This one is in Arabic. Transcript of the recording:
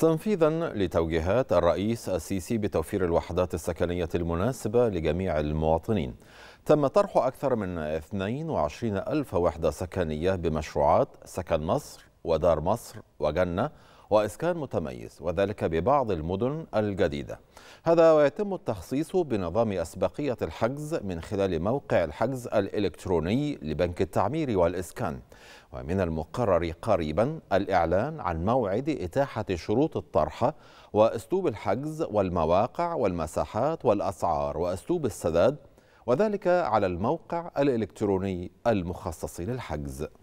تنفيذا لتوجيهات الرئيس السيسي بتوفير الوحدات السكنية المناسبة لجميع المواطنين تم طرح أكثر من 22 ألف وحدة سكنية بمشروعات سكن مصر ودار مصر وجنة وإسكان متميز وذلك ببعض المدن الجديدة هذا ويتم التخصيص بنظام أسبقية الحجز من خلال موقع الحجز الإلكتروني لبنك التعمير والإسكان ومن المقرر قريبا الإعلان عن موعد إتاحة شروط الطرحة وأسلوب الحجز والمواقع والمساحات والأسعار وأسلوب السداد وذلك على الموقع الإلكتروني المخصص للحجز